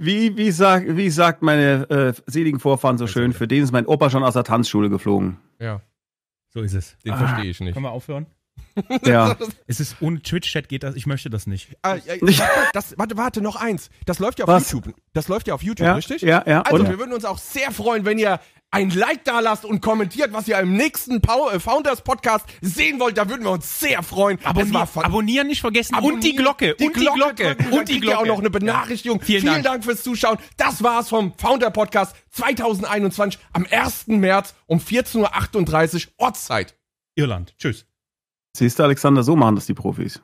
Wie, wie, sag, wie sagt meine äh, seligen Vorfahren so Weiß schön, für den ist mein Opa schon aus der Tanzschule geflogen. Ja. So ist es. Den ah, verstehe ich nicht. Können wir aufhören? Ja. es ist ohne Twitch-Chat geht das, ich möchte das nicht. Ah, äh, das, warte, warte, noch eins. Das läuft ja auf Was? YouTube. Das läuft ja auf YouTube, ja, richtig? Ja, ja. Also, und? wir würden uns auch sehr freuen, wenn ihr ein Like da lasst und kommentiert, was ihr im nächsten äh, Founders Podcast sehen wollt. Da würden wir uns sehr freuen. Abonnier abonnieren nicht vergessen abonnieren, und die Glocke. Die und die Glocke. Glocke. und die Glocke. auch noch eine Benachrichtigung. Ja. Vielen, Vielen Dank. Dank. fürs Zuschauen. Das war's vom Founder Podcast 2021 am 1. März um 14.38 Uhr Ortszeit. Irland. Tschüss. Siehst du, Alexander, so machen das die Profis.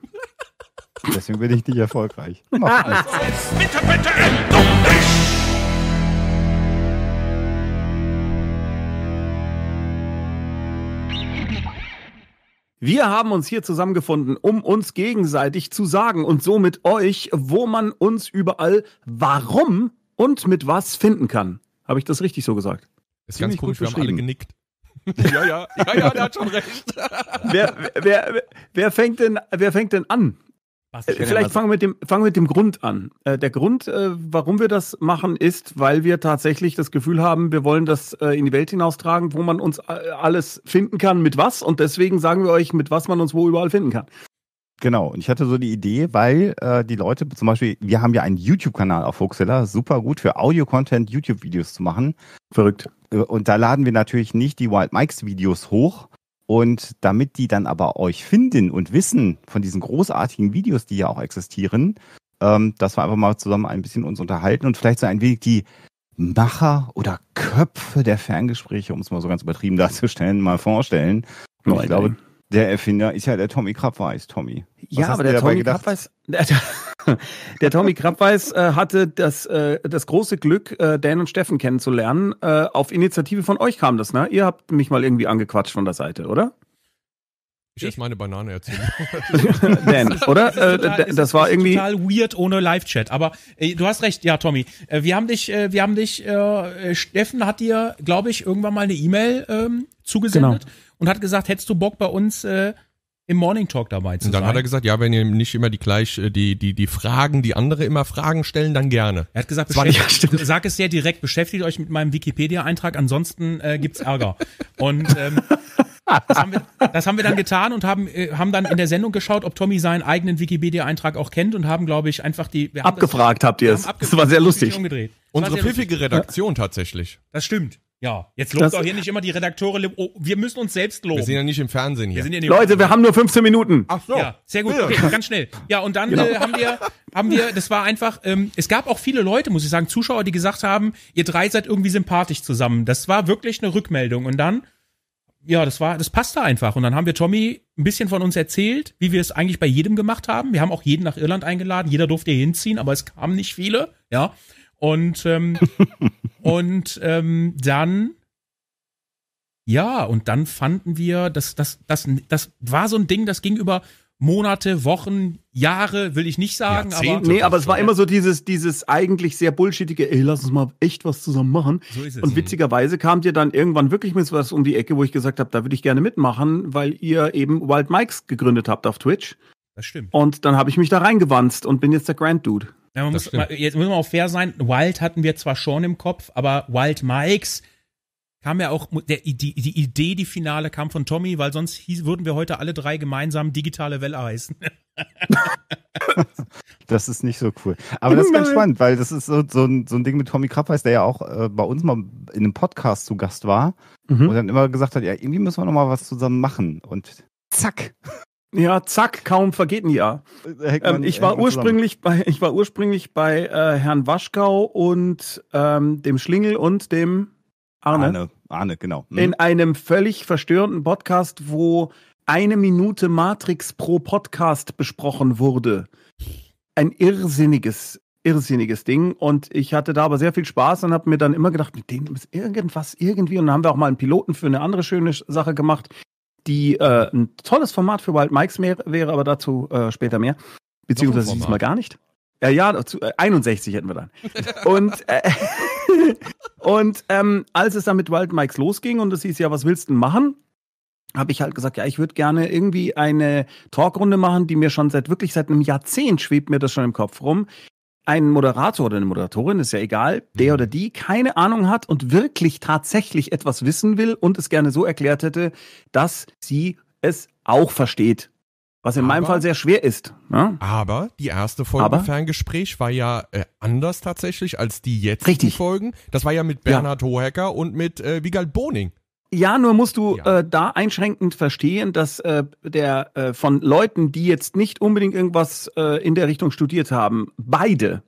Deswegen bin ich nicht erfolgreich. Mach alles. Bitte, bitte, Wir haben uns hier zusammengefunden, um uns gegenseitig zu sagen und somit euch, wo man uns überall warum und mit was finden kann. Habe ich das richtig so gesagt? Ist Ziemlich ganz komisch, wir haben alle genickt. Ja, ja, ja, der hat schon recht. wer, wer, wer, fängt, denn, wer fängt denn an? Vielleicht also fangen wir mit dem, fangen wir mit dem Grund an. Äh, der Grund, äh, warum wir das machen, ist, weil wir tatsächlich das Gefühl haben, wir wollen das äh, in die Welt hinaustragen, wo man uns äh, alles finden kann, mit was. Und deswegen sagen wir euch, mit was man uns wo überall finden kann. Genau, und ich hatte so die Idee, weil äh, die Leute, zum Beispiel, wir haben ja einen YouTube-Kanal auf Hoaxilla, super gut für Audio-Content, YouTube-Videos zu machen. Verrückt und da laden wir natürlich nicht die Wild Mikes Videos hoch. Und damit die dann aber euch finden und wissen von diesen großartigen Videos, die ja auch existieren, ähm, dass wir einfach mal zusammen ein bisschen uns unterhalten und vielleicht so ein wenig die Macher oder Köpfe der Ferngespräche, um es mal so ganz übertrieben darzustellen, mal vorstellen. Und ich glaube, der Erfinder ist ja der Tommy Krabweis, Tommy. Was ja, aber der Tommy Krabweis, der, der, Tommy Krabweis äh, hatte das, äh, das große Glück, äh, Dan und Steffen kennenzulernen. Äh, auf Initiative von euch kam das, ne? Ihr habt mich mal irgendwie angequatscht von der Seite, oder? Ich, ich esse meine Banane erzählen. Dan, oder? Das, äh, total, das war irgendwie total weird ohne Live-Chat. Aber äh, du hast recht, ja, Tommy. Äh, wir haben dich, äh, wir haben dich. Äh, Steffen hat dir, glaube ich, irgendwann mal eine E-Mail ähm, zugesendet. Genau und hat gesagt, hättest du Bock bei uns äh, im Morning Talk dabei zu sein? Und dann sein? hat er gesagt, ja, wenn ihr nicht immer die gleich äh, die die die Fragen, die andere immer Fragen stellen, dann gerne. Er hat gesagt, ja, sag es sehr direkt, beschäftigt euch mit meinem Wikipedia-Eintrag, ansonsten äh, gibt's Ärger. und ähm, das haben, wir, das haben wir dann getan und haben, äh, haben dann in der Sendung geschaut, ob Tommy seinen eigenen Wikipedia-Eintrag auch kennt und haben, glaube ich, einfach die. Wir haben abgefragt das, habt ihr es. Das war sehr lustig. Unsere pfiffige Redaktion tatsächlich. Das stimmt. Ja, jetzt lobt das, auch hier nicht immer die Redakteure. Oh, wir müssen uns selbst loben. Wir sind ja nicht im Fernsehen hier. Wir Leute, wir haben nur 15 Minuten. Ach so. Ja, sehr gut. Okay, ganz schnell. Ja, und dann genau. äh, haben wir, haben wir, das war einfach, ähm, es gab auch viele Leute, muss ich sagen, Zuschauer, die gesagt haben, ihr drei seid irgendwie sympathisch zusammen. Das war wirklich eine Rückmeldung. Und dann, ja, das war, das passte einfach. Und dann haben wir Tommy ein bisschen von uns erzählt, wie wir es eigentlich bei jedem gemacht haben. Wir haben auch jeden nach Irland eingeladen. Jeder durfte hier hinziehen, aber es kamen nicht viele. Ja. Und, ähm, und ähm, dann, ja, und dann fanden wir, das, das, das, das war so ein Ding, das ging über Monate, Wochen, Jahre, will ich nicht sagen, aber. Nee, aber es war immer so dieses, dieses eigentlich sehr bullshittige, ey, lass uns mal echt was zusammen machen. So ist es. Und mhm. witzigerweise kam dir dann irgendwann wirklich mit was um die Ecke, wo ich gesagt habe, da würde ich gerne mitmachen, weil ihr eben Wild Mikes gegründet habt auf Twitch. Das stimmt. Und dann habe ich mich da reingewanzt und bin jetzt der Grand Dude. Ja, muss, jetzt müssen wir auch fair sein. Wild hatten wir zwar schon im Kopf, aber Wild Mikes kam ja auch, der, die, die Idee, die Finale kam von Tommy, weil sonst hieß, würden wir heute alle drei gemeinsam digitale Welle heißen. das ist nicht so cool. Aber das ist ganz spannend, weil das ist so, so, ein, so ein Ding mit Tommy Krabbeis, der ja auch äh, bei uns mal in einem Podcast zu Gast war mhm. und dann immer gesagt hat, ja, irgendwie müssen wir noch mal was zusammen machen. Und zack, ja, zack, kaum vergeht ein Jahr. Äh, ähm, ich, war ursprünglich bei, ich war ursprünglich bei äh, Herrn Waschkau und ähm, dem Schlingel und dem Arne. Arne, Arne genau. Mhm. In einem völlig verstörenden Podcast, wo eine Minute Matrix pro Podcast besprochen wurde. Ein irrsinniges, irrsinniges Ding. Und ich hatte da aber sehr viel Spaß und habe mir dann immer gedacht, mit denen ist irgendwas irgendwie. Und dann haben wir auch mal einen Piloten für eine andere schöne Sache gemacht die äh, ein tolles Format für Wild Mikes mehr, wäre, aber dazu äh, später mehr. Beziehungsweise diesmal gar nicht. Ja, äh, ja, zu, äh, 61 hätten wir dann. und äh, und ähm, als es dann mit Wild Mikes losging und es hieß, ja, was willst du denn machen? Habe ich halt gesagt, ja, ich würde gerne irgendwie eine Talkrunde machen, die mir schon seit wirklich seit einem Jahrzehnt schwebt mir das schon im Kopf rum, ein Moderator oder eine Moderatorin, ist ja egal, der mhm. oder die keine Ahnung hat und wirklich tatsächlich etwas wissen will und es gerne so erklärt hätte, dass sie es auch versteht. Was in aber, meinem Fall sehr schwer ist. Ne? Aber die erste Folge aber, Ferngespräch war ja äh, anders tatsächlich als die jetzigen richtig. Folgen. Das war ja mit Bernhard ja. Hohecker und mit äh, Wiegald Boning. Ja, nur musst du ja. äh, da einschränkend verstehen, dass äh, der äh, von Leuten, die jetzt nicht unbedingt irgendwas äh, in der Richtung studiert haben, beide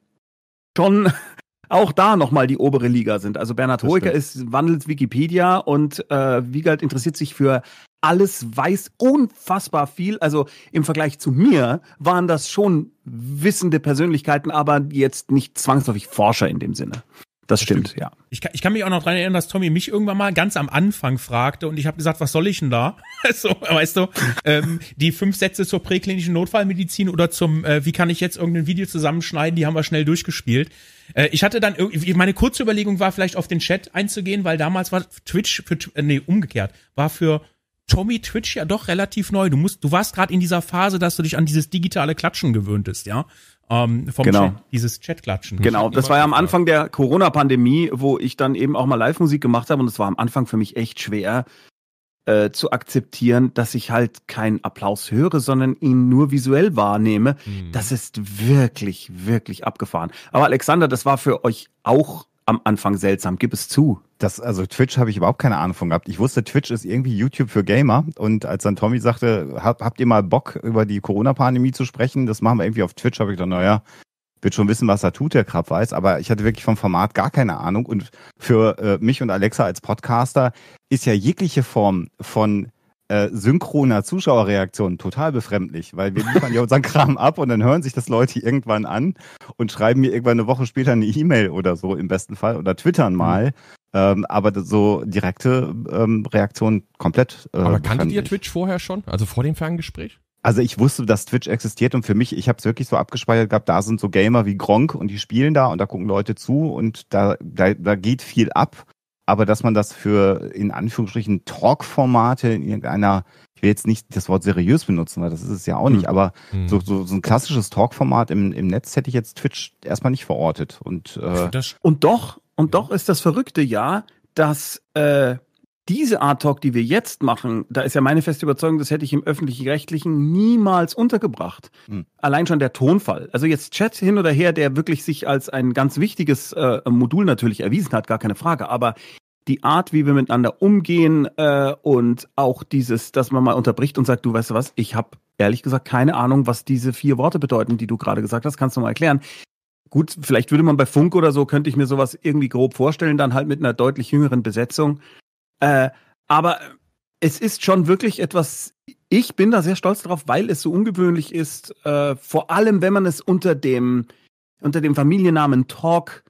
schon auch da nochmal die obere Liga sind. Also Bernhard Hoeker ist wandelt Wikipedia und äh, Wiegald interessiert sich für alles, weiß unfassbar viel. Also im Vergleich zu mir waren das schon wissende Persönlichkeiten, aber jetzt nicht zwangsläufig Forscher in dem Sinne. Das, das stimmt, stimmt, ja. Ich kann, ich kann mich auch noch dran erinnern, dass Tommy mich irgendwann mal ganz am Anfang fragte und ich habe gesagt, was soll ich denn da? so, weißt du, ähm, die fünf Sätze zur präklinischen Notfallmedizin oder zum, äh, wie kann ich jetzt irgendein Video zusammenschneiden, die haben wir schnell durchgespielt. Äh, ich hatte dann irgendwie, meine kurze Überlegung war vielleicht auf den Chat einzugehen, weil damals war Twitch für, äh, nee, umgekehrt, war für Tommy Twitch ja doch relativ neu. Du musst, du warst gerade in dieser Phase, dass du dich an dieses digitale Klatschen gewöhntest, ja ähm, vom genau. Chat, dieses Chatklatschen. Genau, das war ja am Anfang der Corona-Pandemie, wo ich dann eben auch mal Live-Musik gemacht habe und es war am Anfang für mich echt schwer äh, zu akzeptieren, dass ich halt keinen Applaus höre, sondern ihn nur visuell wahrnehme. Mhm. Das ist wirklich, wirklich abgefahren. Aber Alexander, das war für euch auch am Anfang seltsam, gib es zu. Das, also Twitch habe ich überhaupt keine Ahnung von gehabt. Ich wusste, Twitch ist irgendwie YouTube für Gamer. Und als dann Tommy sagte, hab, habt ihr mal Bock, über die Corona-Pandemie zu sprechen? Das machen wir irgendwie auf Twitch, habe ich gedacht, naja, wird schon wissen, was er tut, der Krab weiß, aber ich hatte wirklich vom Format gar keine Ahnung. Und für äh, mich und Alexa als Podcaster ist ja jegliche Form von äh, synchroner Zuschauerreaktion total befremdlich, weil wir liefern ja unseren Kram ab und dann hören sich das Leute irgendwann an und schreiben mir irgendwann eine Woche später eine E-Mail oder so im besten Fall oder twittern mhm. mal. Mhm. Ähm, aber so direkte ähm, Reaktion komplett. Äh, aber kanntet ihr Twitch vorher schon? Also vor dem Ferngespräch? Also ich wusste, dass Twitch existiert und für mich, ich habe es wirklich so abgespeichert gehabt, da sind so Gamer wie Gronk und die spielen da und da gucken Leute zu und da, da, da geht viel ab aber dass man das für in Anführungsstrichen Talk-Formate in irgendeiner, ich will jetzt nicht das Wort seriös benutzen, weil das ist es ja auch nicht, mhm. aber hm. so, so, so ein klassisches Talk-Format im, im Netz hätte ich jetzt Twitch erstmal nicht verortet. Und, äh, und doch, und doch ist das verrückte ja, dass äh, diese Art Talk, die wir jetzt machen, da ist ja meine feste Überzeugung, das hätte ich im öffentlich-rechtlichen niemals untergebracht. Hm. Allein schon der Tonfall. Also jetzt Chat hin oder her, der wirklich sich als ein ganz wichtiges äh, Modul natürlich erwiesen hat, gar keine Frage. Aber die Art, wie wir miteinander umgehen äh, und auch dieses, dass man mal unterbricht und sagt, du weißt du was, ich habe ehrlich gesagt keine Ahnung, was diese vier Worte bedeuten, die du gerade gesagt hast, kannst du mal erklären. Gut, vielleicht würde man bei Funk oder so, könnte ich mir sowas irgendwie grob vorstellen, dann halt mit einer deutlich jüngeren Besetzung. Äh, aber es ist schon wirklich etwas, ich bin da sehr stolz drauf, weil es so ungewöhnlich ist, äh, vor allem wenn man es unter dem, unter dem Familiennamen Talk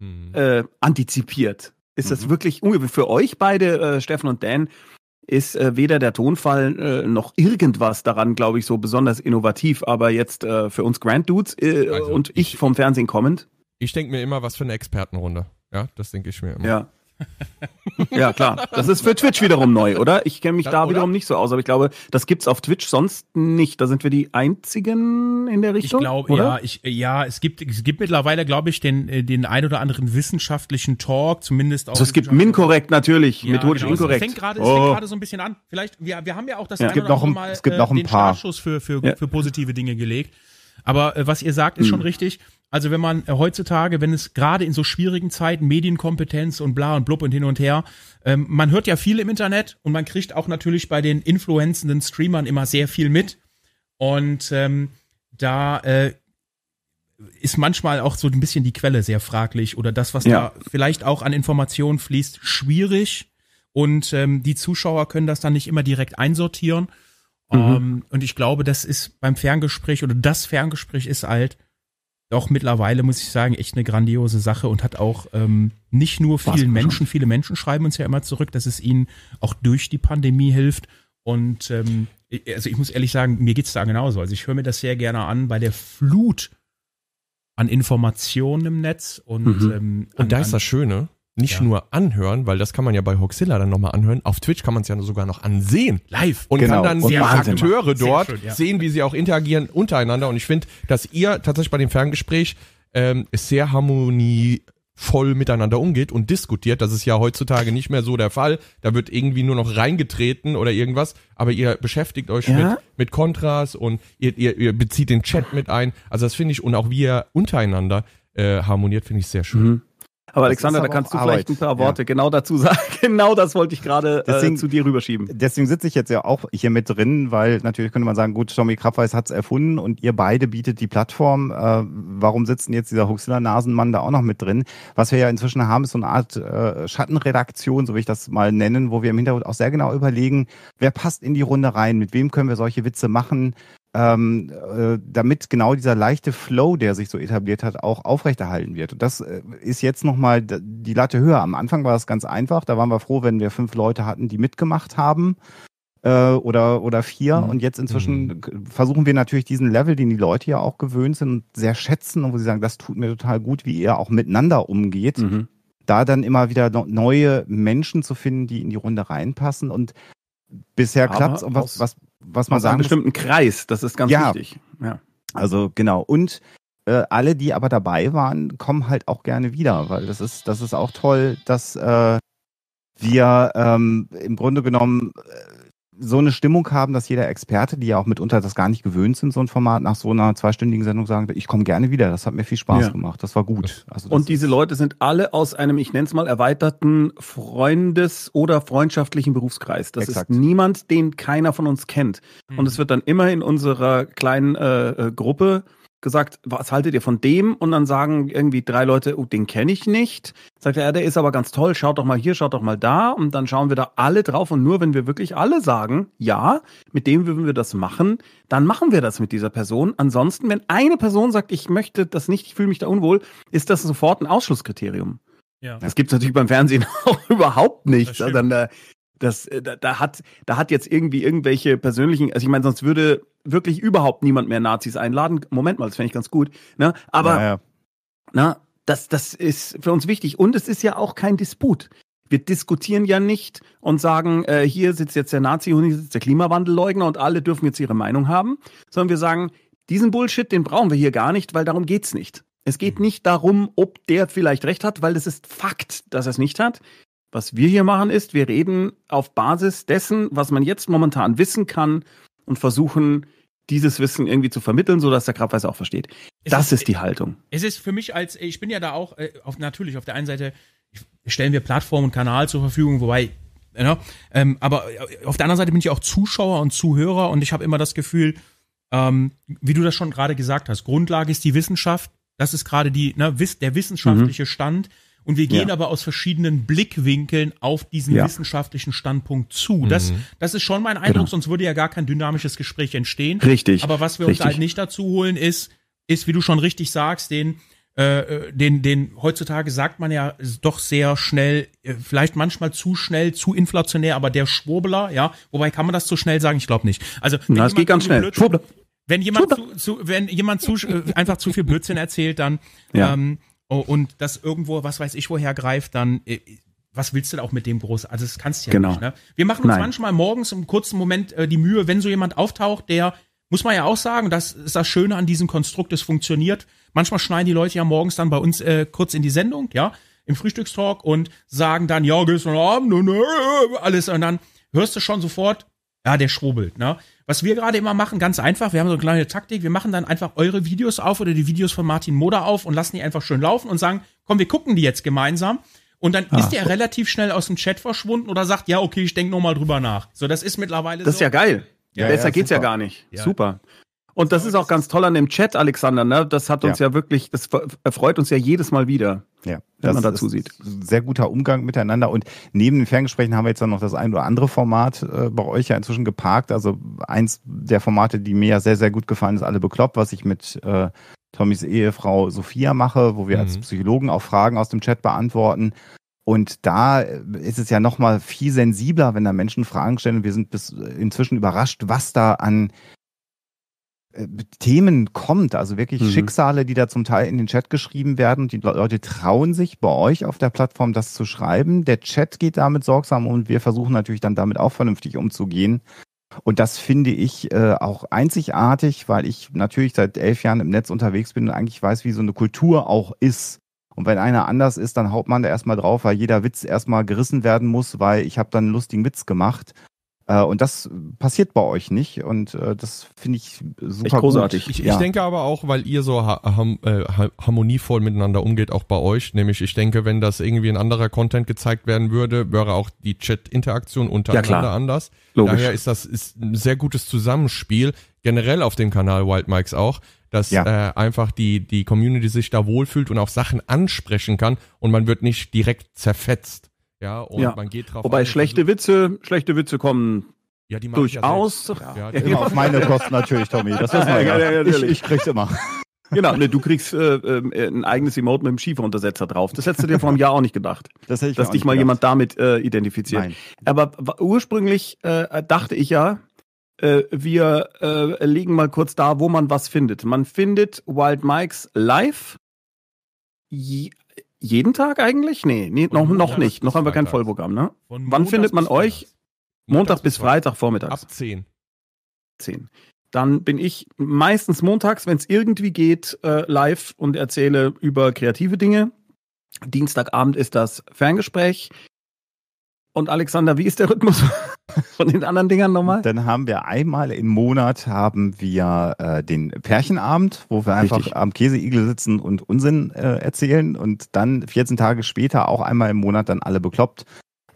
mhm. äh, antizipiert. Ist mhm. das wirklich ungewöhnlich? Für euch beide, äh, Steffen und Dan, ist äh, weder der Tonfall äh, noch irgendwas daran, glaube ich, so besonders innovativ. Aber jetzt äh, für uns Grand Dudes also und ich, ich vom Fernsehen kommend. Ich denke mir immer, was für eine Expertenrunde. Ja, das denke ich mir immer. Ja ja, klar. Das ist für Twitch wiederum neu, oder? Ich kenne mich das, da wiederum nicht so aus, aber ich glaube, das gibt es auf Twitch sonst nicht. Da sind wir die einzigen in der Richtung. Ich glaube, ja, ich, ja, es gibt, es gibt mittlerweile, glaube ich, den, äh, den ein oder anderen wissenschaftlichen Talk, zumindest auch. Also es gibt Minkorrekt natürlich, ja, methodisch genau. inkorrekt. Es fängt gerade oh. so ein bisschen an. Vielleicht, wir, wir haben ja auch das ja. Es gibt noch ein, mal es gibt äh, noch ein äh, paar. Startschuss für, für, ja. für positive Dinge gelegt. Aber äh, was ihr sagt, ist mhm. schon hm. richtig. Also wenn man äh, heutzutage, wenn es gerade in so schwierigen Zeiten, Medienkompetenz und bla und blub und hin und her, ähm, man hört ja viel im Internet und man kriegt auch natürlich bei den influenzenden Streamern immer sehr viel mit. Und ähm, da äh, ist manchmal auch so ein bisschen die Quelle sehr fraglich oder das, was ja. da vielleicht auch an Informationen fließt, schwierig. Und ähm, die Zuschauer können das dann nicht immer direkt einsortieren. Mhm. Ähm, und ich glaube, das ist beim Ferngespräch oder das Ferngespräch ist halt doch mittlerweile, muss ich sagen, echt eine grandiose Sache und hat auch ähm, nicht nur vielen Menschen, viele Menschen schreiben uns ja immer zurück, dass es ihnen auch durch die Pandemie hilft. Und ähm, also ich muss ehrlich sagen, mir geht's da genauso. Also ich höre mir das sehr gerne an bei der Flut an Informationen im Netz und mhm. ähm, an, und da ist das Schöne, nicht ja. nur anhören, weil das kann man ja bei Hoxilla dann nochmal anhören. Auf Twitch kann man es ja sogar noch ansehen. Live. Und genau. kann dann und die Wahnsinn. Akteure dort schön, ja. sehen, wie sie auch interagieren untereinander. Und ich finde, dass ihr tatsächlich bei dem Ferngespräch ähm, sehr harmonievoll miteinander umgeht und diskutiert. Das ist ja heutzutage nicht mehr so der Fall. Da wird irgendwie nur noch reingetreten oder irgendwas. Aber ihr beschäftigt euch ja? mit, mit Kontras und ihr, ihr, ihr bezieht den Chat mit ein. Also das finde ich, und auch wie ihr untereinander äh, harmoniert, finde ich sehr schön. Mhm. Aber das Alexander, aber da kannst du Arbeit. vielleicht ein paar Worte ja. genau dazu sagen. Genau das wollte ich gerade äh, zu dir rüberschieben. Deswegen sitze ich jetzt ja auch hier mit drin, weil natürlich könnte man sagen, gut, Tommy Krabweis hat es erfunden und ihr beide bietet die Plattform. Äh, warum sitzt denn jetzt dieser Huxler-Nasenmann da auch noch mit drin? Was wir ja inzwischen haben, ist so eine Art äh, Schattenredaktion, so will ich das mal nennen, wo wir im Hintergrund auch sehr genau überlegen, wer passt in die Runde rein, mit wem können wir solche Witze machen, ähm, äh, damit genau dieser leichte Flow, der sich so etabliert hat, auch aufrechterhalten wird. Und das äh, ist jetzt nochmal die Latte höher. Am Anfang war es ganz einfach. Da waren wir froh, wenn wir fünf Leute hatten, die mitgemacht haben äh, oder, oder vier. Mhm. Und jetzt inzwischen mhm. versuchen wir natürlich diesen Level, den die Leute ja auch gewöhnt sind und sehr schätzen und wo sie sagen, das tut mir total gut, wie ihr auch miteinander umgeht. Mhm. Da dann immer wieder neue Menschen zu finden, die in die Runde reinpassen. Und bisher klappt es. Was, was, was man aus sagen einem bestimmten muss, Kreis, das ist ganz ja, wichtig. Ja. Also genau. Und äh, alle, die aber dabei waren, kommen halt auch gerne wieder, weil das ist, das ist auch toll, dass äh, wir ähm, im Grunde genommen äh, so eine Stimmung haben, dass jeder Experte, die ja auch mitunter das gar nicht gewöhnt sind, so ein Format nach so einer zweistündigen Sendung sagen, ich komme gerne wieder, das hat mir viel Spaß ja. gemacht, das war gut. Also das und diese Leute sind alle aus einem, ich nenne es mal, erweiterten Freundes- oder freundschaftlichen Berufskreis. Das Exakt. ist niemand, den keiner von uns kennt. Mhm. Und hm. es wird dann immer in unserer kleinen äh, äh Gruppe äh, gesagt, was haltet ihr von dem? Und dann sagen irgendwie drei Leute, oh, den kenne ich nicht. Sagt er, ja, der ist aber ganz toll, schaut doch mal hier, schaut doch mal da. Und dann schauen wir da alle drauf. Und nur wenn wir wirklich alle sagen, ja, mit dem würden wir das machen, dann machen wir das mit dieser Person. Ansonsten, wenn eine Person sagt, ich möchte das nicht, ich fühle mich da unwohl, ist das sofort ein Ausschlusskriterium. Ja. Das gibt es natürlich beim Fernsehen auch überhaupt nicht. Das, also dann, äh, das, äh, da, da, hat, da hat jetzt irgendwie irgendwelche persönlichen, also ich meine, sonst würde wirklich überhaupt niemand mehr Nazis einladen. Moment mal, das fände ich ganz gut. Ne? Aber naja. na, das, das ist für uns wichtig. Und es ist ja auch kein Disput. Wir diskutieren ja nicht und sagen, äh, hier sitzt jetzt der Nazi und hier sitzt der Klimawandelleugner und alle dürfen jetzt ihre Meinung haben, sondern wir sagen, diesen Bullshit, den brauchen wir hier gar nicht, weil darum geht es nicht. Es geht mhm. nicht darum, ob der vielleicht recht hat, weil es ist Fakt, dass er es nicht hat, was wir hier machen ist, wir reden auf Basis dessen, was man jetzt momentan wissen kann und versuchen, dieses Wissen irgendwie zu vermitteln, so dass der Krabbeis auch versteht. Es das ist, ist, die Haltung. Es ist für mich als, ich bin ja da auch, äh, auf, natürlich, auf der einen Seite stellen wir Plattform und Kanal zur Verfügung, wobei, ja, ähm, aber äh, auf der anderen Seite bin ich auch Zuschauer und Zuhörer und ich habe immer das Gefühl, ähm, wie du das schon gerade gesagt hast, Grundlage ist die Wissenschaft, das ist gerade die, ne, der mhm. wissenschaftliche Stand. Und wir gehen ja. aber aus verschiedenen Blickwinkeln auf diesen ja. wissenschaftlichen Standpunkt zu. Das, mhm. das ist schon mein Eindruck, genau. sonst würde ja gar kein dynamisches Gespräch entstehen. Richtig. Aber was wir Richtig. uns halt nicht dazu holen, ist, ist, wie du schon richtig sagst, den, äh, äh den, den heutzutage sagt man ja doch sehr schnell, äh, vielleicht manchmal zu schnell, zu inflationär, aber der Schwurbler, ja, wobei kann man das zu schnell sagen? Ich glaube nicht. Also Na, es geht ganz schnell. Blödsinn, wenn jemand Schwurbler. zu, zu, wenn jemand zu, äh, einfach zu viel Blödsinn erzählt, dann ja. ähm, Oh, und das irgendwo, was weiß ich, woher greift, dann äh, was willst du da auch mit dem groß? Also das kannst du ja genau. nicht. Ne? Wir machen uns Nein. manchmal morgens im kurzen Moment äh, die Mühe, wenn so jemand auftaucht, der muss man ja auch sagen, das ist das Schöne an diesem Konstrukt, es funktioniert. Manchmal schneiden die Leute ja morgens dann bei uns äh, kurz in die Sendung, ja, im Frühstückstalk und sagen dann, ja, gestern Abend und äh, alles. Und dann hörst du schon sofort, ja, der schwurbelt, ne? Was wir gerade immer machen, ganz einfach, wir haben so eine kleine Taktik, wir machen dann einfach eure Videos auf oder die Videos von Martin Moder auf und lassen die einfach schön laufen und sagen, komm, wir gucken die jetzt gemeinsam. Und dann ah. ist er oh. relativ schnell aus dem Chat verschwunden oder sagt, ja, okay, ich denke nochmal drüber nach. So, das ist mittlerweile. Das so. ist ja geil. Ja, besser ja, geht's super. ja gar nicht. Super. Und das ist auch ganz toll an dem Chat, Alexander. Ne? Das hat uns ja. ja wirklich, das erfreut uns ja jedes Mal wieder, ja, wenn man dazu sieht. Sehr guter Umgang miteinander. Und neben den Ferngesprächen haben wir jetzt dann noch das ein oder andere Format äh, bei euch ja inzwischen geparkt. Also eins der Formate, die mir ja sehr, sehr gut gefallen ist, alle bekloppt, was ich mit äh, Tommys Ehefrau Sophia mache, wo wir mhm. als Psychologen auch Fragen aus dem Chat beantworten. Und da äh, ist es ja nochmal viel sensibler, wenn da Menschen Fragen stellen. Wir sind bis inzwischen überrascht, was da an äh, Themen kommt, also wirklich mhm. Schicksale, die da zum Teil in den Chat geschrieben werden. Die Leute trauen sich bei euch auf der Plattform das zu schreiben. Der Chat geht damit sorgsam und wir versuchen natürlich dann damit auch vernünftig umzugehen. Und das finde ich äh, auch einzigartig, weil ich natürlich seit elf Jahren im Netz unterwegs bin und eigentlich weiß, wie so eine Kultur auch ist. Und wenn einer anders ist, dann haut man da erstmal drauf, weil jeder Witz erstmal gerissen werden muss, weil ich habe dann einen lustigen Witz gemacht. Äh, und das passiert bei euch nicht. Und äh, das finde ich super Echt großartig. Ich, ja. ich, denke aber auch, weil ihr so ham äh, harmonievoll miteinander umgeht, auch bei euch. Nämlich, ich denke, wenn das irgendwie in anderer Content gezeigt werden würde, wäre auch die Chat-Interaktion untereinander ja, anders. Logisch. Daher ist das ist ein sehr gutes Zusammenspiel. Generell auf dem Kanal Wild Mikes auch dass ja. äh, einfach die, die Community sich da wohlfühlt und auch Sachen ansprechen kann und man wird nicht direkt zerfetzt. Ja, und ja. man geht drauf. Wobei ein, schlechte Witze, schlechte Witze kommen ja, die durchaus. Ja, ja, ja, immer auf meine Kosten natürlich, Tommy. Das ist wir ja. Ich, ich krieg's immer. Genau, ne, du kriegst äh, ähm, ein eigenes Emote mit einem Schieferuntersetzer drauf. Das hättest du dir vor einem Jahr auch nicht gedacht. Das hätte ich dass dich mal gedacht. jemand damit äh, identifiziert. Nein. Aber ursprünglich äh, dachte ich ja, äh, wir äh, legen mal kurz da, wo man was findet. Man findet Wild Mikes live jeden Tag eigentlich? Nee, nee noch, noch nicht. Noch haben wir kein Vollprogramm, ne? Wann findet man euch? Montag, Montag bis Freitag vormittags. Ab 10. 10. Dann bin ich meistens montags, wenn es irgendwie geht, äh, live und erzähle über kreative Dinge. Dienstagabend ist das Ferngespräch. Und Alexander, wie ist der Rhythmus von den anderen Dingern nochmal? Dann haben wir einmal im Monat haben wir äh, den Pärchenabend, wo wir einfach Richtig. am Käseigel sitzen und Unsinn äh, erzählen und dann 14 Tage später auch einmal im Monat dann alle bekloppt,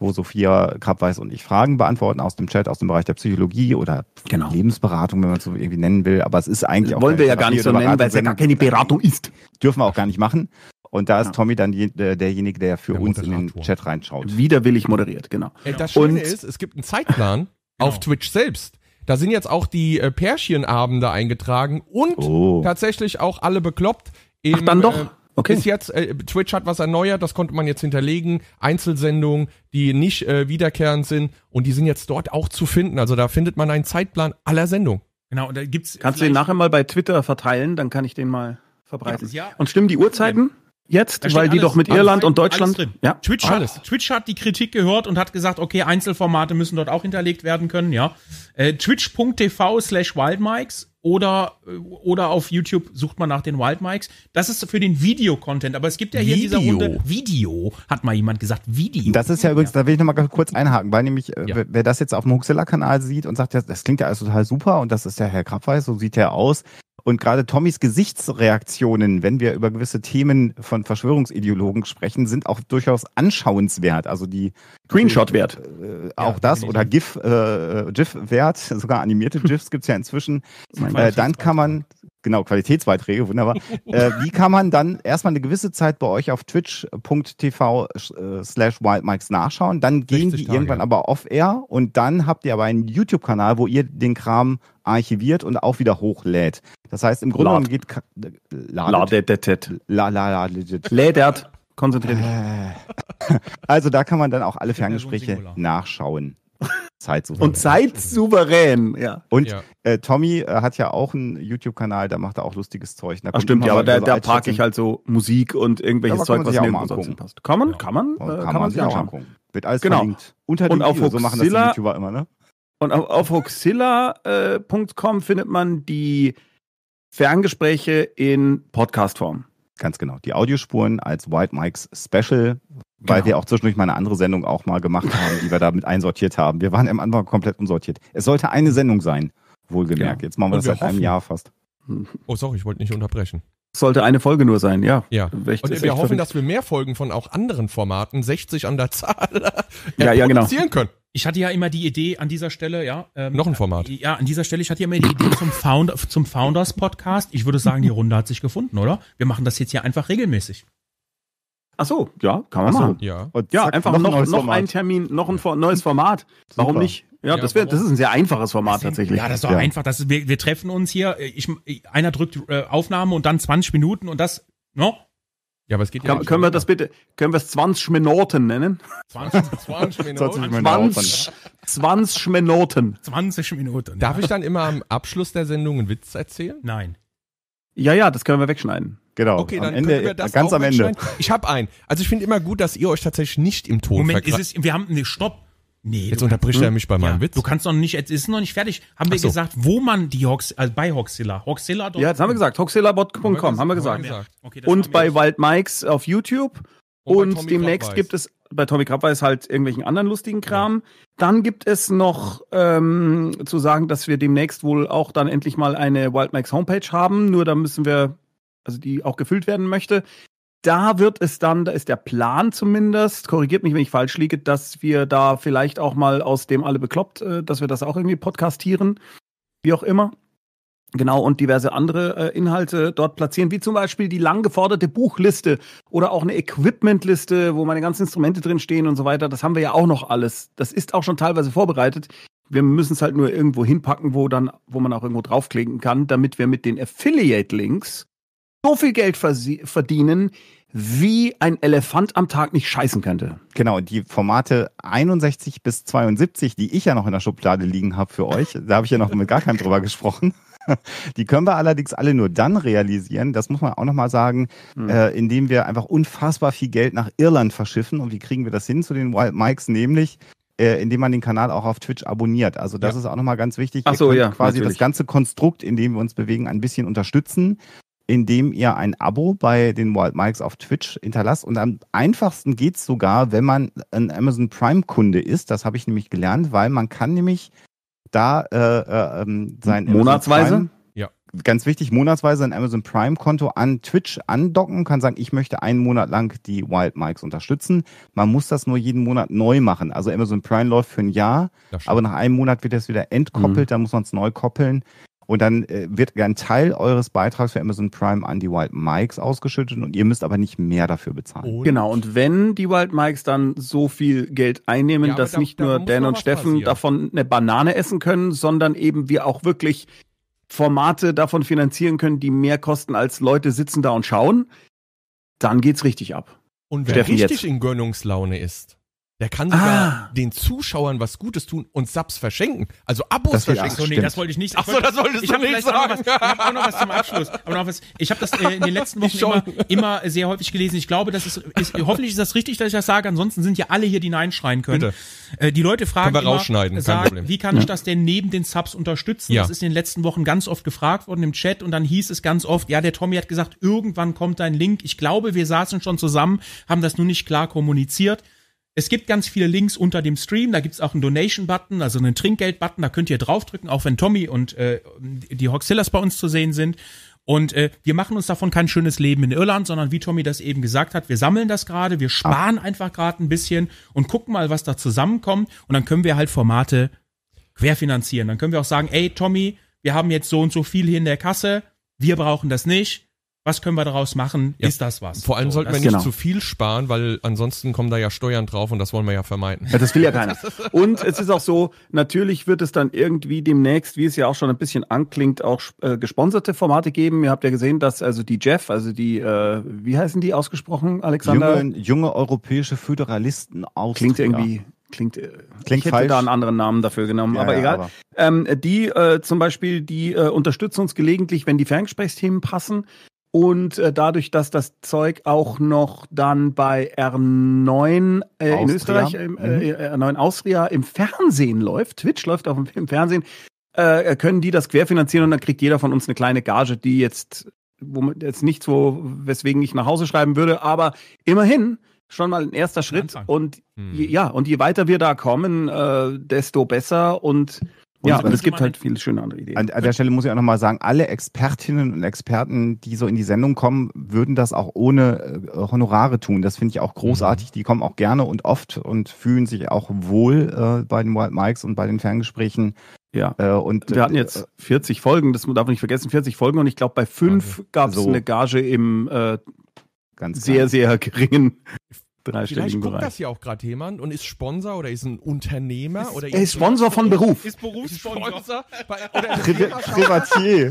wo Sophia Krabweis und ich Fragen beantworten aus dem Chat, aus dem Bereich der Psychologie oder genau. Lebensberatung, wenn man es so irgendwie nennen will. Aber es ist eigentlich auch wollen wir ja gar nicht so nennen, weil es ja gar keine Beratung ist. Dürfen wir auch gar nicht machen. Und da ist ja. Tommy dann derjenige, der für der uns in den Chat reinschaut. Widerwillig moderiert, genau. Das Schöne Und ist, es gibt einen Zeitplan genau. auf Twitch selbst. Da sind jetzt auch die äh, Pärchenabende eingetragen und oh. tatsächlich auch alle bekloppt. Im, Ach, dann doch. Äh, okay. Ist jetzt, äh, Twitch hat was erneuert, das konnte man jetzt hinterlegen. Einzelsendungen, die nicht äh, wiederkehrend sind und die sind jetzt dort auch zu finden. Also da findet man einen Zeitplan aller Sendungen. Genau, und da gibt's. Kannst du den nachher mal bei Twitter verteilen, dann kann ich den mal verbreiten. Ja, ja. Und stimmen die Uhrzeiten? Ja. Jetzt, weil die doch mit alles, Irland und Deutschland. Ja, Twitch, hat, Twitch hat die Kritik gehört und hat gesagt, okay, Einzelformate müssen dort auch hinterlegt werden können, ja. Äh, Twitch.tv slash Wildmikes oder, äh, oder auf YouTube sucht man nach den Wildmikes. Das ist für den Videocontent, aber es gibt ja hier Video. in dieser Runde Video, hat mal jemand gesagt, Video. Das ist ja übrigens, ja. da will ich nochmal kurz einhaken, weil nämlich, äh, ja. wer, wer das jetzt auf dem Huxilla-Kanal sieht und sagt, das, das klingt ja alles total super und das ist der Herr Krapweis, so sieht er aus, und gerade Tommys Gesichtsreaktionen, wenn wir über gewisse Themen von Verschwörungsideologen sprechen, sind auch durchaus anschauenswert. Also die Screenshot-Wert. Äh, auch ja, das oder GIF, äh, äh GIF-Wert, sogar animierte GIFs gibt es ja inzwischen. Äh, dann kann man genau, Qualitätsbeiträge, wunderbar. äh, wie kann man dann erstmal eine gewisse Zeit bei euch auf twitch.tv äh, slash wildmikes nachschauen? Dann gehen die Tage. irgendwann aber off-air und dann habt ihr aber einen YouTube-Kanal, wo ihr den Kram archiviert und auch wieder hochlädt. Das heißt, im Grunde genommen geht... Ladet. Ladet. Lädert. Ladet. Konzentriert. Äh. Also da kann man dann auch alle Ferngespräche nachschauen. Zeitsouverän. Und zeitsouverän, ja. Und ja. Äh, Tommy äh, hat ja auch einen YouTube-Kanal, da macht er auch lustiges Zeug. Ach stimmt, ja, aber da, so da parke ich halt so Musik und irgendwelches Zeug, was mir ansonsten passt. Kann man, kann man, äh, kann, kann, man sich auch angucken. Wird alles genau. verlinkt. Unter dem und auf Video, so machen das die YouTuber immer, ne? Und auf, auf hoxilla.com äh, findet man die Ferngespräche in Podcastform. Ganz genau. Die Audiospuren als White Mikes Special, weil genau. wir auch zwischendurch mal eine andere Sendung auch mal gemacht haben, die wir damit einsortiert haben. Wir waren am Anfang komplett unsortiert. Es sollte eine Sendung sein, wohlgemerkt. Genau. Jetzt machen wir Und das wir seit hoffen. einem Jahr fast. Oh, sorry, ich wollte nicht unterbrechen. Sollte eine Folge nur sein, ja. Ja. Echt, Und wir hoffen, dass wir mehr Folgen von auch anderen Formaten, 60 an der Zahl, ja, ja, genau. können ich hatte ja immer die Idee an dieser Stelle, ja. Ähm, Noch ein Format. Äh, ja, an dieser Stelle, ich hatte ja immer die Idee zum, Found, zum Founders Podcast. Ich würde sagen, die Runde hat sich gefunden, oder? Wir machen das jetzt hier einfach regelmäßig. Ach so, ja, kann man so, machen. Ja, und ja zack, einfach noch, ein noch, ein Termin, noch ein neues Format. Super. Warum nicht? Ja, ja das, wär, das ist ein sehr einfaches Format deswegen, tatsächlich. Ja, das ist doch ja. einfach. Das ist, wir, wir treffen uns hier, äh, ich, äh, einer drückt äh, Aufnahme und dann 20 Minuten und das, no, ne? Ja, aber es geht ja Kann, Können wir das bitte, können wir es 20 Minuten nennen? 20, 20 Minuten. 20, 20 Minuten. 20 Minuten. Darf ich dann immer am Abschluss der Sendung einen Witz erzählen? Nein. Ja, ja, das können wir wegschneiden. Genau. Okay, am dann Ende, wir das ganz am Ende. Ich habe einen. Also ich finde immer gut, dass ihr euch tatsächlich nicht im Ton Moment, verkratzt. ist es, wir haben, eine stopp. Nee, jetzt unterbricht er hm? mich bei meinem ja, Witz. Du kannst noch nicht, jetzt ist noch nicht fertig. Haben Ach wir so. gesagt, wo man die Hox, also bei Hoxilla, Hoxilla. dort. Ja, das haben wir gesagt, hoxillabot.com, haben wir gesagt. gesagt. Okay, und bei Wild Mikes auf YouTube. Und, und demnächst Krabbeis. gibt es bei Tommy Krabbeis halt irgendwelchen anderen lustigen Kram. Ja. Dann gibt es noch ähm, zu sagen, dass wir demnächst wohl auch dann endlich mal eine Wild Mikes Homepage haben. Nur da müssen wir, also die auch gefüllt werden möchte da wird es dann, da ist der Plan zumindest, korrigiert mich, wenn ich falsch liege, dass wir da vielleicht auch mal aus dem alle bekloppt, äh, dass wir das auch irgendwie podcastieren, wie auch immer. Genau, und diverse andere äh, Inhalte dort platzieren, wie zum Beispiel die lang geforderte Buchliste oder auch eine Equipmentliste, wo meine ganzen Instrumente drin stehen und so weiter. Das haben wir ja auch noch alles. Das ist auch schon teilweise vorbereitet. Wir müssen es halt nur irgendwo hinpacken, wo dann, wo man auch irgendwo draufklicken kann, damit wir mit den Affiliate-Links so viel Geld verdienen, wie ein Elefant am Tag nicht scheißen könnte. Genau, die Formate 61 bis 72, die ich ja noch in der Schublade liegen habe für euch, da habe ich ja noch mit gar keinem drüber gesprochen. Die können wir allerdings alle nur dann realisieren, das muss man auch nochmal sagen, mhm. äh, indem wir einfach unfassbar viel Geld nach Irland verschiffen. Und wie kriegen wir das hin zu den Wild Mikes? Nämlich, äh, indem man den Kanal auch auf Twitch abonniert. Also das ja. ist auch nochmal ganz wichtig. Ach so, ja, quasi natürlich. das ganze Konstrukt, in dem wir uns bewegen, ein bisschen unterstützen indem ihr ein Abo bei den Wild Mikes auf Twitch hinterlasst. Und am einfachsten geht's sogar, wenn man ein Amazon Prime-Kunde ist. Das habe ich nämlich gelernt, weil man kann nämlich da äh, äh, ähm, sein Monatsweise? Prime, ja. Ganz wichtig, monatsweise ein Amazon Prime-Konto an Twitch andocken, kann sagen, ich möchte einen Monat lang die Wild Mikes unterstützen. Man muss das nur jeden Monat neu machen. Also Amazon Prime läuft für ein Jahr, aber nach einem Monat wird das wieder entkoppelt, mhm. dann muss man es neu koppeln. Und dann äh, wird ein Teil eures Beitrags für Amazon Prime an die Wild Mikes ausgeschüttet und ihr müsst aber nicht mehr dafür bezahlen. Und? Genau, und wenn die Wild Mikes dann so viel Geld einnehmen, ja, dass da, nicht da nur Dan und Steffen passieren. davon eine Banane essen können, sondern eben wir auch wirklich Formate davon finanzieren können, die mehr kosten, als Leute sitzen da und schauen, dann geht's richtig ab. Und wer Steffen richtig jetzt. in Gönnungslaune ist, der kann sogar ah. den Zuschauern was Gutes tun und Subs verschenken. Also Abos das verschenken. Achso, nee, das wollte ich nicht. Ich Achso, das wolltest ich du nicht sagen. Was, ich habe auch noch was zum Abschluss. Aber noch was, ich habe das äh, in den letzten Wochen immer, immer, sehr häufig gelesen. Ich glaube, das ist, ist, hoffentlich ist das richtig, dass ich das sage. Ansonsten sind ja alle hier, die Nein schreien können. Äh, die Leute fragen können wir rausschneiden, sagen, wie kann ich das denn neben den Subs unterstützen? Ja. Das ist in den letzten Wochen ganz oft gefragt worden im Chat und dann hieß es ganz oft, ja, der Tommy hat gesagt, irgendwann kommt dein Link. Ich glaube, wir saßen schon zusammen, haben das nur nicht klar kommuniziert. Es gibt ganz viele Links unter dem Stream. Da gibt es auch einen Donation-Button, also einen Trinkgeld-Button. Da könnt ihr draufdrücken, auch wenn Tommy und äh, die Hoxillas bei uns zu sehen sind. Und äh, wir machen uns davon kein schönes Leben in Irland, sondern wie Tommy das eben gesagt hat, wir sammeln das gerade, wir ah. sparen einfach gerade ein bisschen und gucken mal, was da zusammenkommt. Und dann können wir halt Formate querfinanzieren. Dann können wir auch sagen, ey Tommy, wir haben jetzt so und so viel hier in der Kasse, wir brauchen das nicht was können wir daraus machen? Ja. Ist das was? Vor allem so, sollten wir nicht genau. zu viel sparen, weil ansonsten kommen da ja Steuern drauf und das wollen wir ja vermeiden. Ja, das will ja keiner. Und es ist auch so, natürlich wird es dann irgendwie demnächst, wie es ja auch schon ein bisschen anklingt, auch äh, gesponserte Formate geben. Ihr habt ja gesehen, dass also die Jeff, also die, äh, wie heißen die ausgesprochen, Alexander? Junge, junge europäische Föderalisten aus. Klingt irgendwie klingt, äh, klingt ich hätte falsch. da einen anderen Namen dafür genommen, ja, aber ja, egal. Aber. Ähm, die äh, zum Beispiel, die äh, unterstützen uns gelegentlich, wenn die Ferngesprächsthemen passen. Und äh, dadurch, dass das Zeug auch noch dann bei R9 äh, in Österreich, äh, mhm. äh R9 Austria im Fernsehen läuft, Twitch läuft auch im Fernsehen, äh, können die das querfinanzieren und dann kriegt jeder von uns eine kleine Gage, die jetzt, wo jetzt nichts, wo, weswegen ich nach Hause schreiben würde, aber immerhin schon mal ein erster Schritt. Anfang. Und hm. je, ja, und je weiter wir da kommen, äh, desto besser und und ja, und es gibt halt viele schöne andere Ideen. An, an der Stelle muss ich auch nochmal sagen, alle Expertinnen und Experten, die so in die Sendung kommen, würden das auch ohne äh, Honorare tun. Das finde ich auch großartig. Mhm. Die kommen auch gerne und oft und fühlen sich auch wohl äh, bei den Wild Mikes und bei den Ferngesprächen. Ja. Äh, und wir hatten äh, jetzt 40 Folgen, das darf man nicht vergessen, 40 Folgen und ich glaube bei fünf okay. Also gab es so. eine Gage im äh, ganz sehr, sehr geringen dreistelligen Vielleicht guckt das ja auch gerade jemand und ist Sponsor oder ist ein Unternehmer ist, oder er ist Sponsor von Beruf. Ist Berufssponsor bei, Privatier.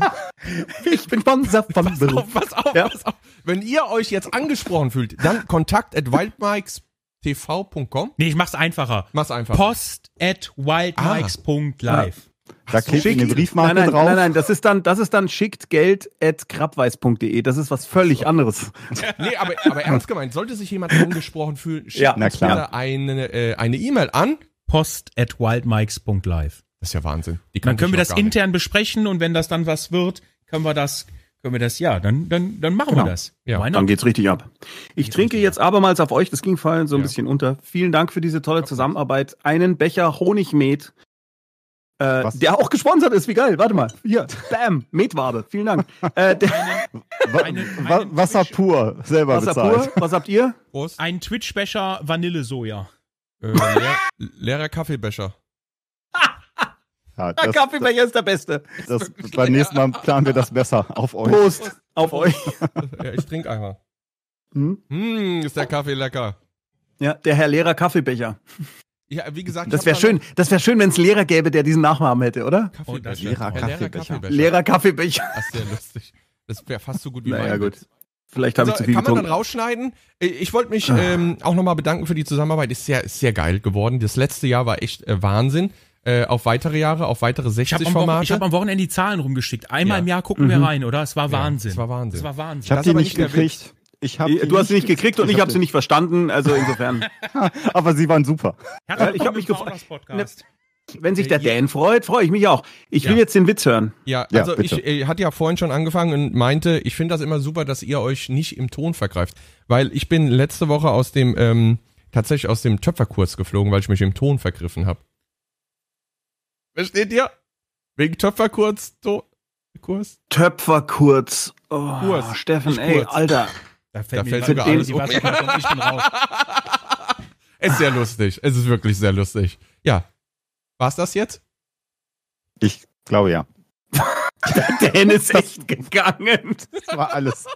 ich bin Sponsor von pass Beruf. Auf, pass auf, ja. pass auf. Wenn ihr euch jetzt angesprochen fühlt, dann kontakt at wildmikes.tv.com. Nee, ich mach's einfacher. Mach's einfacher. Post at wildmikes.live. Ah. Da klebt so, eine Briefmarke nein, nein, drauf. Nein, nein, das ist dann, das ist dann schickt Geld at krabbweiß.de. Das ist was völlig anderes. nee, aber, aber ernst gemeint, sollte sich jemand angesprochen fühlen, schickt ja, uns eine äh, eine E-Mail an. Post at wildmikes.live. Das ist ja Wahnsinn. Dann können wir das intern nicht. besprechen und wenn das dann was wird, können wir das können wir das ja, dann, dann, dann machen genau. wir das. Ja. Dann geht's richtig ab. Ich geht's trinke jetzt ab. abermals auf euch, das ging vorhin so ein ja. bisschen unter. Vielen Dank für diese tolle Zusammenarbeit. Einen Becher Honigmet äh, der auch gesponsert ist, wie geil. Warte mal. Hier, bam, Metwabe. Vielen Dank. äh, eine, eine Wasser Twitch pur, selber Wasser bezahlt. Pur. Was habt ihr? Prost. Ein Twitch-Becher Vanillesoja. Äh, leer, leerer Kaffeebecher. Ja, das, der Kaffeebecher ist der beste. Das, das, beim nächsten Mal planen wir das besser. Auf euch. Prost. Auf euch. Ja, ich trinke einmal. Hm? Hm, ist der Kaffee lecker. Ja, der Herr Lehrer Kaffeebecher. Ja, wie gesagt, das wäre schön. Das wäre schön, wenn es Lehrer gäbe, der diesen Nachnamen hätte, oder? Kaffeebecher. Lehrer, Kaffeebecher. Lehrer Kaffeebecher. Das ist sehr lustig. Das wäre fast so gut wie naja, mein gut. Vielleicht habe also, ich zu viel Kann man dann rausschneiden? Äh, ich wollte mich ah. ähm, auch nochmal bedanken für die Zusammenarbeit. Ist sehr, ist sehr geil geworden. Das letzte Jahr war echt äh, Wahnsinn. Äh, auf weitere Jahre, auf weitere 60 ich Formate. Ich habe am Wochenende die Zahlen rumgeschickt. Einmal ja. im Jahr gucken mhm. wir rein, oder? Es war Wahnsinn. Ja, es war Wahnsinn. Es war Wahnsinn. Ich habe die nicht gekriegt. Ich hab äh, du hast sie nicht gekriegt und ich, ich habe sie nicht verstanden, also insofern. Aber sie waren super. Ja, ich habe mich gefreut. Ne, wenn sich äh, der Dan freut, freue ich mich auch. Ich ja. will jetzt den Witz hören. Ja, also ja, ich, ich äh, hatte ja vorhin schon angefangen und meinte, ich finde das immer super, dass ihr euch nicht im Ton vergreift. Weil ich bin letzte Woche aus dem, ähm, tatsächlich aus dem Töpferkurs geflogen, weil ich mich im Ton vergriffen habe. Versteht ihr? Wegen Töpferkurs, to Kurs? Töpferkurz. Oh, Kurs. Steffen, ey, Alter. Da fällt, da fällt sogar alles um. ich bin raus. Es ist sehr lustig. Es ist wirklich sehr lustig. Ja. War's das jetzt? Ich glaube ja. Der Dan ist echt gegangen. Das war alles.